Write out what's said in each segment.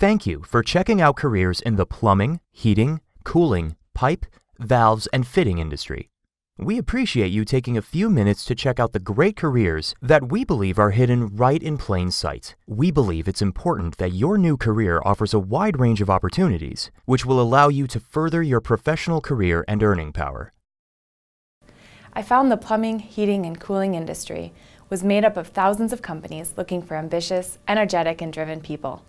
Thank you for checking out careers in the plumbing, heating, cooling, pipe, valves, and fitting industry. We appreciate you taking a few minutes to check out the great careers that we believe are hidden right in plain sight. We believe it's important that your new career offers a wide range of opportunities, which will allow you to further your professional career and earning power. I found the plumbing, heating, and cooling industry was made up of thousands of companies looking for ambitious, energetic, and driven people.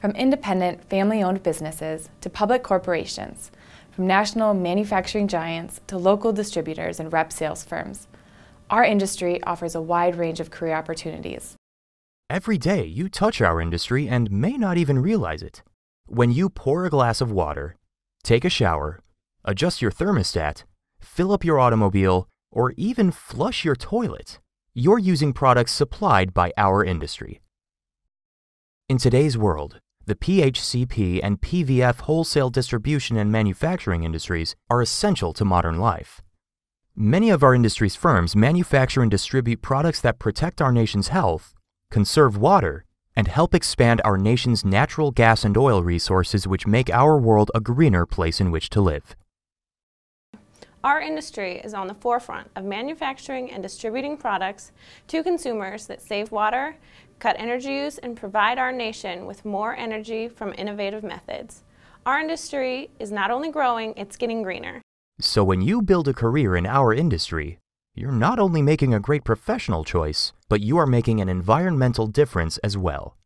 From independent, family-owned businesses to public corporations, from national manufacturing giants to local distributors and rep sales firms, our industry offers a wide range of career opportunities. Every day you touch our industry and may not even realize it. When you pour a glass of water, take a shower, adjust your thermostat, fill up your automobile, or even flush your toilet, you're using products supplied by our industry. In today's world, the PHCP and PVF wholesale distribution and manufacturing industries are essential to modern life. Many of our industry's firms manufacture and distribute products that protect our nation's health, conserve water, and help expand our nation's natural gas and oil resources, which make our world a greener place in which to live. Our industry is on the forefront of manufacturing and distributing products to consumers that save water, cut energy use, and provide our nation with more energy from innovative methods. Our industry is not only growing, it's getting greener. So when you build a career in our industry, you're not only making a great professional choice, but you are making an environmental difference as well.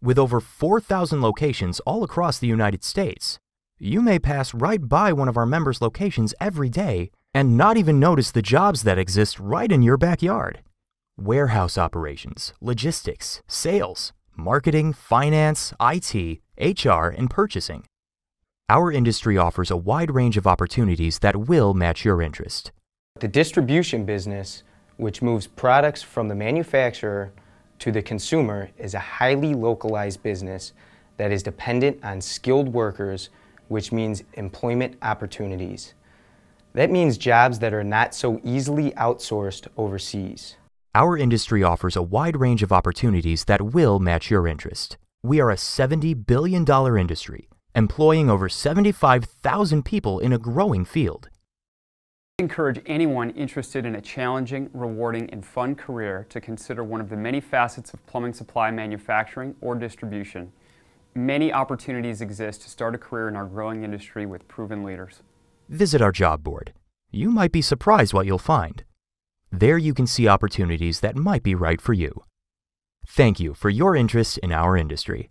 With over 4,000 locations all across the United States, you may pass right by one of our members' locations every day and not even notice the jobs that exist right in your backyard. Warehouse operations, logistics, sales, marketing, finance, IT, HR, and purchasing. Our industry offers a wide range of opportunities that will match your interest. The distribution business, which moves products from the manufacturer to the consumer, is a highly localized business that is dependent on skilled workers which means employment opportunities. That means jobs that are not so easily outsourced overseas. Our industry offers a wide range of opportunities that will match your interest. We are a $70 billion industry, employing over 75,000 people in a growing field. I encourage anyone interested in a challenging, rewarding, and fun career to consider one of the many facets of plumbing supply manufacturing or distribution. Many opportunities exist to start a career in our growing industry with proven leaders. Visit our job board. You might be surprised what you'll find. There you can see opportunities that might be right for you. Thank you for your interest in our industry.